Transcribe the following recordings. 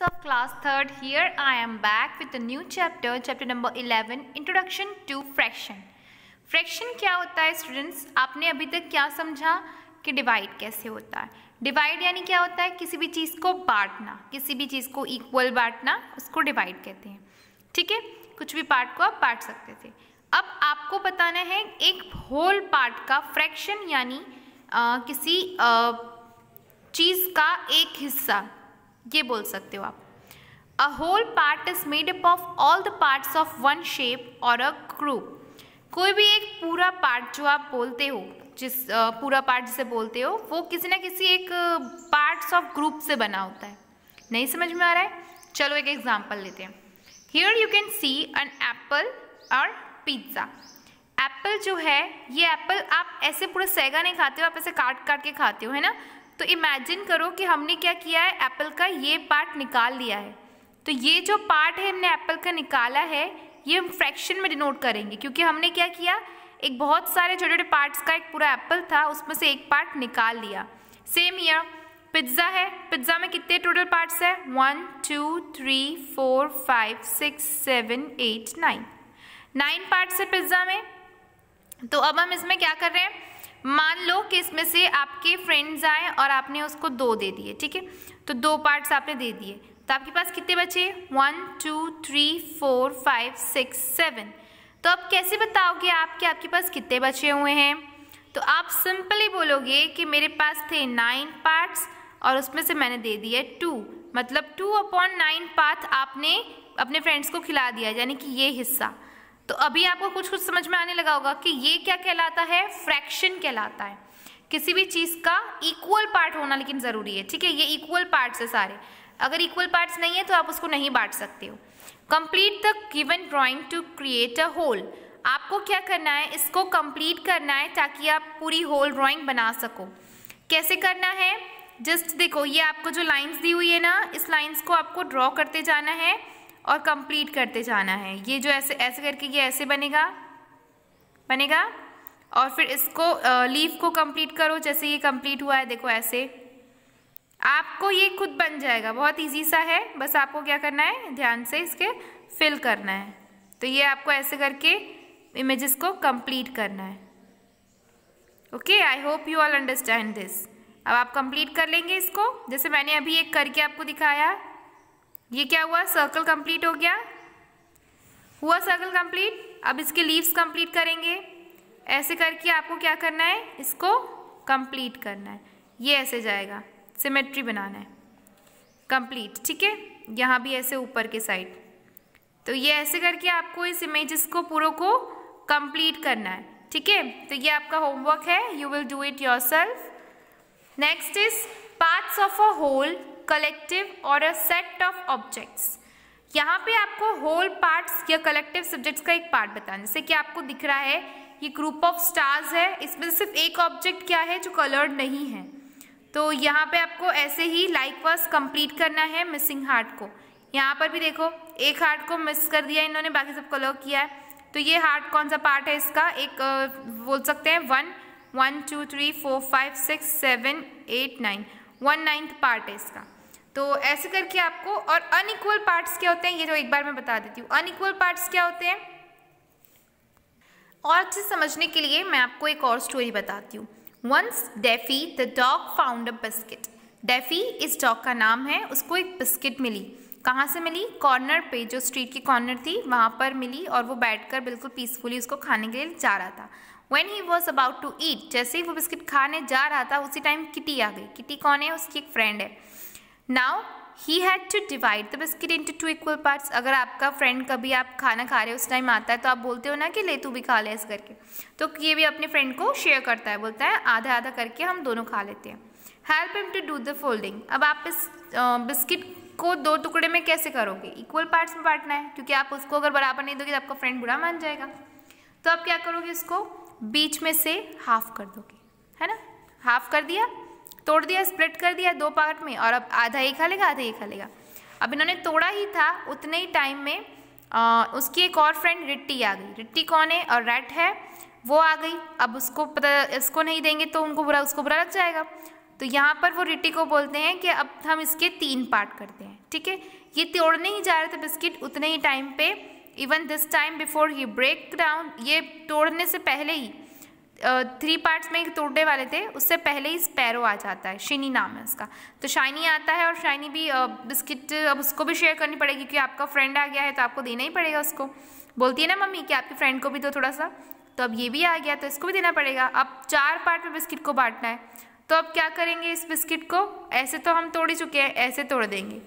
students of class 3rd here i am back with a new chapter chapter number 11 introduction to fraction fraction क्या होता है students आपने अभी तक क्या समझा कि divide कैसे होता है divide यानी क्या होता है किसी भी चीज़ को बांटना किसी भी चीज़ को equal बांटना उसको divide कहते हैं ठीक है कुछ भी पार्ट को आप बांट सकते थे अब आपको बताना है एक होल पार्ट का फ्रैक्शन यानी किसी आ, चीज़ का एक हिस्सा ये बोल सकते हो आप a whole part is made up of all the parts of one shape और अ ग्रुप कोई भी एक पूरा पार्ट जो आप बोलते हो जिस पूरा पार्ट जिसे बोलते हो वो किसी ना किसी एक पार्ट्स ऑफ ग्रुप से बना होता है नहीं समझ में आ रहा है चलो एक एग्जाम्पल लेते हैं here you can see an apple और पिज्ज़ा एप्पल जो है ये एप्पल आप ऐसे पूरा सेगा नहीं खाते हो आप ऐसे काट काट के खाते हो है ना तो इमेजिन करो कि हमने क्या किया है एप्पल का ये पार्ट निकाल लिया है तो ये जो पार्ट है हमने एप्पल का निकाला है ये हम फ्रैक्शन में डिनोट करेंगे क्योंकि हमने क्या किया एक बहुत सारे छोटे छोटे पार्ट्स का एक पूरा एप्पल था उसमें से एक पार्ट निकाल लिया सेम यह पिज्ज़ा है पिज्ज़ा में कितने टोटल पार्ट्स है one two three four five six seven eight nine nine parts है पिज्ज़ा में तो अब हम इसमें क्या कर रहे हैं मान लो कि इसमें से आपके फ्रेंड्स आए और आपने उसको दो दे दिए ठीक है तो दो पार्ट्स आपने दे दिए तो आपके पास कितने बचे one two three four five six seven तो आप कैसे बताओगे आप कि आपके पास कितने बचे हुए हैं तो आप सिंपली बोलोगे कि मेरे पास थे नाइन पार्ट्स और उसमें से मैंने दे दिए टू मतलब टू अपॉन नाइन पार्ट आपने अपने फ्रेंड्स को खिला दिया यानी कि ये हिस्सा तो अभी आपको कुछ कुछ समझ में आने लगा होगा कि ये क्या कहलाता है फ्रैक्शन कहलाता है किसी भी चीज़ का इक्वल पार्ट होना लेकिन ज़रूरी है ठीक है ये इक्वल पार्ट्स है सारे अगर इक्वल पार्ट्स नहीं है तो आप उसको नहीं बांट सकते हो complete the given drawing to create a whole आपको क्या करना है इसको कंप्लीट करना है ताकि आप पूरी होल ड्राइंग बना सको कैसे करना है जस्ट देखो ये आपको जो लाइंस दी हुई है ना इस लाइंस को आपको ड्रॉ करते जाना है और कंप्लीट करते जाना है ये जो ऐसे ऐसे करके ये ऐसे बनेगा बनेगा और फिर इसको लीफ को कंप्लीट करो जैसे ये कंप्लीट हुआ है देखो ऐसे आपको ये खुद बन जाएगा बहुत इजी सा है बस आपको क्या करना है ध्यान से इसके फिल करना है तो ये आपको ऐसे करके इमेजेस को कंप्लीट करना है okay I hope you all understand this अब आप कंप्लीट कर लेंगे इसको जैसे मैंने अभी एक करके आपको दिखाया ये क्या हुआ सर्कल कंप्लीट हो गया हुआ सर्कल कंप्लीट अब इसके लीव्स कंप्लीट करेंगे ऐसे करके आपको क्या करना है इसको कंप्लीट करना है ये ऐसे जाएगा सिमेट्री बनाना है कंप्लीट ठीक है यहाँ भी ऐसे ऊपर के साइड तो ये ऐसे करके आपको इस इमेज को पूरों को कंप्लीट करना है ठीक है तो ये आपका होमवर्क है you will do it yourself next is parts of a whole collective और अ सेट ऑफ ऑब्जेक्ट्स यहाँ पे आपको होल पार्ट्स या कलेक्टिव सब्जेक्ट्स का एक पार्ट बताना जैसे कि आपको दिख रहा है ये ग्रुप ऑफ स्टार्स है इसमें सिर्फ एक ऑब्जेक्ट क्या है जो कलर्ड नहीं है तो यहाँ पे आपको ऐसे ही लाइक वर्स कंप्लीट करना है मिसिंग हार्ट को यहाँ पर भी देखो एक हार्ट को मिस कर दिया इन्होंने बाकी सब कलर किया है तो ये हार्ट कौन सा पार्ट है इसका एक बोल सकते हैं one one two three four five six seven eight nine one ninth part है इसका तो ऐसे करके आपको और अनइक्वल पार्ट्स क्या होते हैं ये जो एक बार मैं बता देती हूँ अनइक्वल पार्ट्स क्या होते हैं और अच्छे समझने के लिए मैं आपको एक और स्टोरी बताती हूँ once Daffy the dog found a biscuit Daffy इस डॉग का नाम है उसको एक बिस्किट मिली कहाँ से मिली कॉर्नर पे जो स्ट्रीट की कॉर्नर थी वहाँ पर मिली और वो बैठकर बिल्कुल पीसफुली उसको खाने के लिए जा रहा था when he was about to eat जैसे ही वो बिस्किट खाने जा रहा था उसी टाइम किटी आ गई किटी कौन है उसकी एक फ्रेंड है now he had to divide the biscuit into two equal parts अगर आपका फ्रेंड कभी आप खाना खा रहे हो उस टाइम आता है तो आप बोलते हो ना कि ले तू भी खा ले इस करके तो ये भी अपने फ्रेंड को शेयर करता है बोलता है आधा आधा करके हम दोनों खा लेते हैं help him to do the folding अब आप इस बिस्किट को दो टुकड़े में कैसे करोगे इक्वल पार्ट्स में बांटना है क्योंकि आप उसको अगर बराबर नहीं दोगे तो आपका फ्रेंड बुरा मान जाएगा तो आप क्या करोगे उसको बीच में से हाफ कर दोगे है ना हाफ कर दिया तोड़ दिया स्प्लिट कर दिया दो पार्ट में और अब आधा ये खा लेगा आधा ये खा लेगा अब इन्होंने तोड़ा ही था उतने ही टाइम में आ, उसकी एक और फ्रेंड रिट्टी आ गई रिट्टी कौन है और रेट है वो आ गई अब उसको पता इसको नहीं देंगे तो उनको बुरा उसको बुरा लग जाएगा तो यहाँ पर वो रिट्टी को बोलते हैं कि अब हम इसके तीन पार्ट करते हैं ठीक है ये तोड़ने ही जा रहे थे बिस्किट उतने ही टाइम पे even this time before he break down ये तोड़ने से पहले ही थ्री पार्ट्स में एक तोड़ने वाले थे उससे पहले ही स्पैरो आ जाता है शिनी नाम है उसका तो शाइनी आता है और शाइनी भी बिस्किट अब उसको भी शेयर करनी पड़ेगी क्योंकि आपका फ्रेंड आ गया है तो आपको देना ही पड़ेगा उसको बोलती है ना मम्मी कि आपके फ्रेंड को भी दो थोड़ा सा तो अब ये भी आ गया तो इसको भी देना पड़ेगा अब चार पार्ट में बिस्किट को बांटना है तो अब क्या करेंगे इस बिस्किट को ऐसे तो हम तोड़ ही चुके हैं ऐसे तोड़ देंगे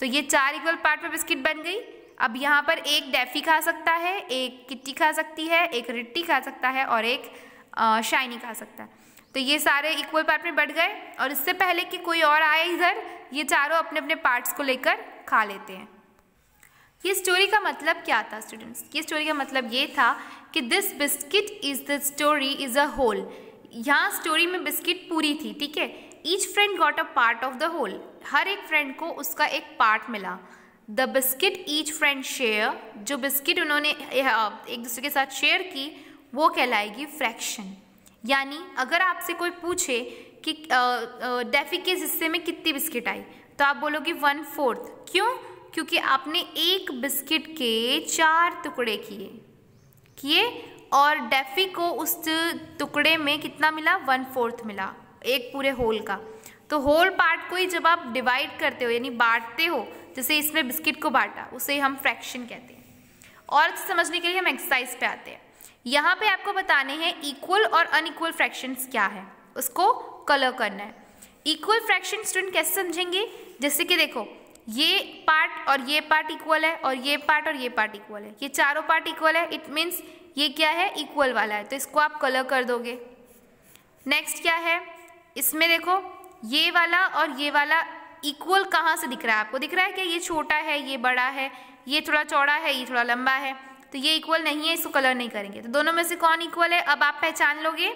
तो ये चार इक्वल पार्ट में बिस्किट बन गई अब यहाँ पर एक डैफी खा सकता है एक किट्टी खा सकती है एक रिट्टी खा सकता है और एक शाइनी कहा सकता है तो ये सारे इक्वल पार्ट में बढ़ गए और इससे पहले कि कोई और आए इधर ये चारों अपने अपने पार्ट्स को लेकर खा लेते हैं ये स्टोरी का मतलब क्या था स्टूडेंट्स ये स्टोरी का मतलब ये था कि this biscuit is the story is a whole यहाँ स्टोरी में बिस्किट पूरी थी ठीक है each friend got a part of the whole हर एक फ्रेंड को उसका एक पार्ट मिला the biscuit each friend share जो बिस्किट उन्होंने एक दूसरे के साथ शेयर की वो कहलाएगी फ्रैक्शन यानी अगर आपसे कोई पूछे कि डेफी के हिस्से में कितनी बिस्किट आई तो आप बोलोगे वन फोर्थ क्यों क्योंकि आपने एक बिस्किट के चार टुकड़े किए किए और डेफी को उस टुकड़े में कितना मिला वन फोर्थ मिला एक पूरे होल का तो होल पार्ट को ही जब आप डिवाइड करते हो यानी बांटते हो जैसे इसमें बिस्किट को बांटा उसे हम फ्रैक्शन कहते हैं और समझने के लिए हम एक्सरसाइज पे आते हैं यहाँ पे आपको बताने हैं इक्वल और अनइक्वल फ्रैक्शंस क्या है उसको कलर करना है इक्वल फ्रैक्शन स्टूडेंट कैसे समझेंगे जैसे कि देखो ये पार्ट और ये पार्ट इक्वल है और ये पार्ट और ये पार्ट इक्वल है ये चारों पार्ट इक्वल है इट मीन्स ये क्या है इक्वल वाला है तो इसको आप कलर कर दोगे नेक्स्ट क्या है इसमें देखो ये वाला और ये वाला इक्वल कहाँ से दिख रहा है आपको दिख रहा है क्या ये छोटा है ये बड़ा है ये थोड़ा चौड़ा है ये थोड़ा लंबा है तो ये इक्वल नहीं है इसको कलर नहीं करेंगे तो दोनों में से कौन इक्वल है अब आप पहचान लोगे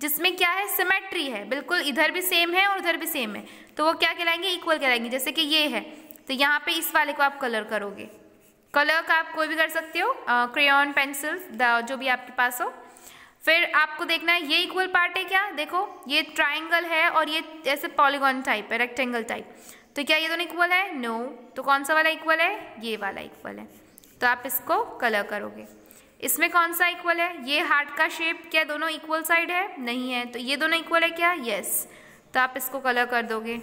जिसमें क्या है सिमेट्री है बिल्कुल इधर भी सेम है और उधर भी सेम है तो वो क्या कहलाएंगे इक्वल कहलाएंगे जैसे कि ये है तो यहाँ पे इस वाले को आप कलर करोगे कलर का आप कोई भी कर सकते हो क्रेन पेंसिल जो भी आपके पास हो फिर आपको देखना है ये इक्वल पार्ट है क्या देखो ये ट्राइंगल है और ये जैसे पॉलीगॉन टाइप है रेक्टेंगल टाइप तो क्या ये दोनों इक्वल है नो no. तो कौन सा वाला इक्वल है ये वाला इक्वल है तो आप इसको कलर करोगे इसमें कौन सा इक्वल है ये हार्ट का शेप क्या दोनों इक्वल साइड है नहीं है तो ये दोनों इक्वल है क्या यस तो आप इसको कलर कर दोगे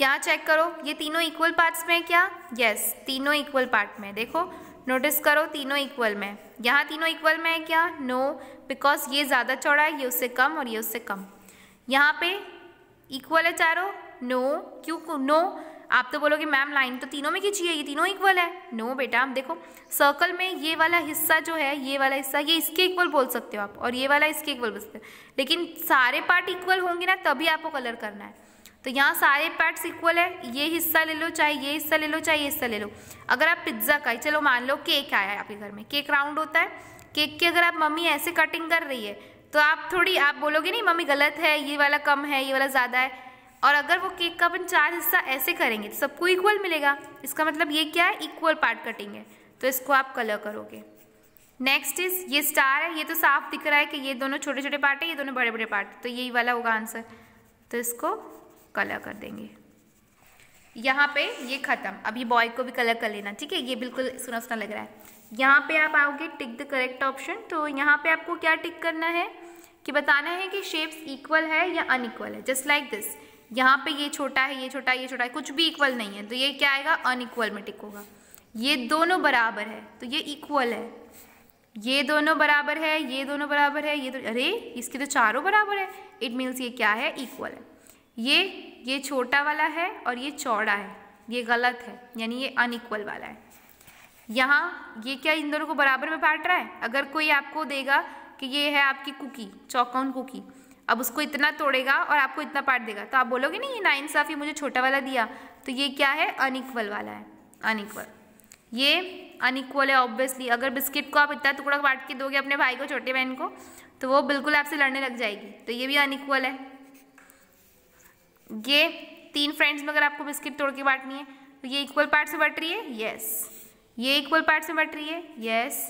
यहाँ चेक करो ये तीनों इक्वल पार्ट्स में है क्या यस तीनों इक्वल पार्ट में देखो नोटिस करो तीनों इक्वल में यहाँ तीनों इक्वल में है क्या नो no, बिकॉज ये ज़्यादा चौड़ा है ये उससे कम और ये उससे कम यहाँ पे इक्वल है चारों नो no, क्यों नो no, आप तो बोलोगे मैम लाइन तो तीनों में खींची है ये तीनों इक्वल है नो बेटा आप देखो सर्कल में ये वाला हिस्सा जो है ये वाला हिस्सा ये इसके इक्वल बोल सकते हो आप और ये वाला इसके इक्वल बोल सकते हो लेकिन सारे पार्ट इक्वल होंगे ना तभी आपको कलर करना है तो यहाँ सारे पार्ट्स इक्वल है ये हिस्सा ले लो चाहे ये हिस्सा ले लो चाहे ये हिस्सा ले लो अगर आप पिज्ज़ा का चलो मान लो केक आया है आपके घर में केक राउंड होता है केक की अगर आप मम्मी ऐसे कटिंग कर रही है तो आप थोड़ी आप बोलोगे नहीं मम्मी गलत है ये वाला कम है ये वाला ज़्यादा है और अगर वो केक का अपन चार हिस्सा ऐसे करेंगे तो सबको इक्वल मिलेगा इसका मतलब ये क्या है इक्वल पार्ट कटिंग है तो इसको आप कलर करोगे नेक्स्ट इज ये स्टार है ये तो साफ दिख रहा है कि ये दोनों छोटे छोटे पार्ट है ये दोनों बड़े बड़े पार्ट तो यही वाला होगा आंसर तो इसको कलर कर देंगे यहाँ पे ये ख़त्म अभी बॉय को भी कलर कर लेना ठीक है ये बिल्कुल सुना सुना लग रहा है यहाँ पे आप आओगे टिक द करेक्ट ऑप्शन तो यहाँ पे आपको क्या टिक करना है कि बताना है कि शेप्स इक्वल है या अनइक्वल है जस्ट लाइक दिस यहाँ पे ये छोटा है ये छोटा है ये छोटा है कुछ भी इक्वल नहीं है तो ये क्या आएगा अनइक्वल में टिक होगा ये दोनों बराबर है तो ये इक्वल है ये दोनों बराबर है ये दोनों बराबर है ये तो अरे इसके तो चारों बराबर है इट मीन्स ये क्या है इक्वल है ये ये छोटा वाला है और ये चौड़ा है ये गलत है यानी ये अनइक्वल वाला है यहाँ ये क्या इन दोनों को बराबर में बांट रहा है अगर कोई आपको देगा कि ये है आपकी कुकी चौकाउन कुकी अब उसको इतना तोड़ेगा और आपको इतना पार्ट देगा तो आप बोलोगे ना ये ये मुझे छोटा वाला दिया तो ये क्या है अनइक्वल वाला है अनइक्वल ये अनइक्वल है ऑब्वियसली अगर बिस्किट को आप इतना टुकड़ा बांट के दोगे अपने भाई को छोटे बहन को तो वो बिल्कुल आपसे लड़ने लग जाएगी तो ये भी अनइक्वल है ये तीन फ्रेंड्स में अगर आपको बिस्किट तोड़ के बांटनी है तो ये इक्वल पार्ट से बट रही है यस ये इक्वल पार्ट से बट रही है यस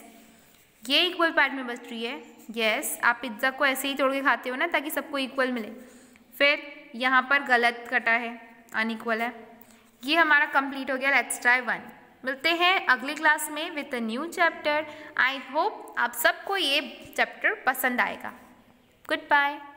ये इक्वल पार्ट में बच रही है यस आप पिज्ज़ा को ऐसे ही तोड़ के खाते हो ना ताकि सबको इक्वल मिले फिर यहाँ पर गलत कटा है अनइक्वल है ये हमारा कंप्लीट हो गया लेट्स ट्राई वन मिलते हैं अगली क्लास में with a new chapter I hope आप सबको ये चैप्टर पसंद आएगा गुड बाय